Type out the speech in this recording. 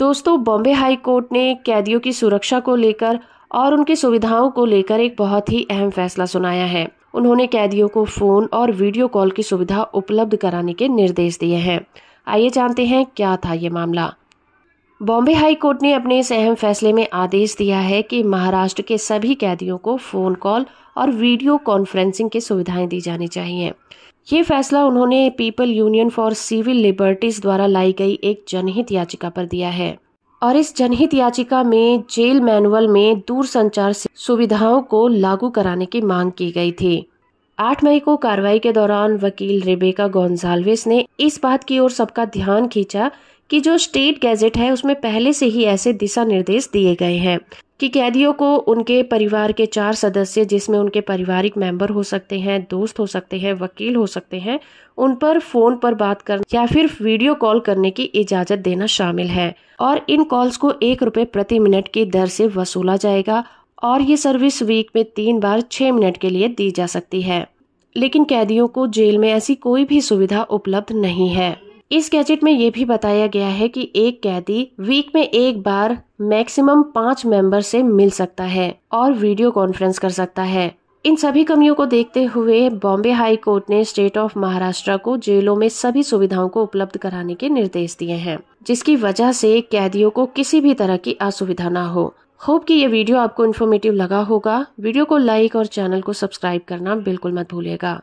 दोस्तों Bombay High Court ने कैदियों की सुरक्षा को लेकर और उनकी सुविधाओं को लेकर एक बहुत ही अहम फैसला सुनाया है उन्होंने कैदियों को फोन और वीडियो कॉल की सुविधा उपलब्ध कराने के निर्देश दिए हैं आइए जानते हैं क्या था ये मामला बॉम्बे हाई कोर्ट ने अपने इस अहम फैसले में आदेश दिया है कि महाराष्ट्र के सभी कैदियों को फोन कॉल और वीडियो कॉन्फ्रेंसिंग की सुविधाएं दी जानी चाहिए ये फैसला उन्होंने People Union for Civil Liberties द्वारा लाई गई एक जनहित याचिका पर दिया है और इस जनहित याचिका में जेल मैनुअल में दूर संचार सुविधाओं को लागू कराने की मांग की गई थी आठ मई को कार्रवाई के दौरान वकील रिबेका गोंजालवेस ने इस बात की ओर सबका ध्यान खींचा कि जो स्टेट गैजेट है उसमें पहले से ही ऐसे दिशा निर्देश दिए गए हैं कि कैदियों को उनके परिवार के चार सदस्य जिसमें उनके पारिवारिक मेंबर हो सकते हैं दोस्त हो सकते हैं वकील हो सकते हैं उन पर फोन पर बात कर या फिर वीडियो कॉल करने की इजाजत देना शामिल है और इन कॉल्स को एक रुपए प्रति मिनट की दर से वसूला जाएगा और ये सर्विस वीक में तीन बार छः मिनट के लिए दी जा सकती है लेकिन कैदियों को जेल में ऐसी कोई भी सुविधा उपलब्ध नहीं है इस गैजेट में यह भी बताया गया है कि एक कैदी वीक में एक बार मैक्सिमम पाँच मेंबर से मिल सकता है और वीडियो कॉन्फ्रेंस कर सकता है इन सभी कमियों को देखते हुए बॉम्बे हाई कोर्ट ने स्टेट ऑफ महाराष्ट्र को जेलों में सभी सुविधाओं को उपलब्ध कराने के निर्देश दिए हैं जिसकी वजह से कैदियों को किसी भी तरह की असुविधा न हो होप कि ये वीडियो आपको इन्फॉर्मेटिव लगा होगा वीडियो को लाइक और चैनल को सब्सक्राइब करना बिल्कुल मत भूलेगा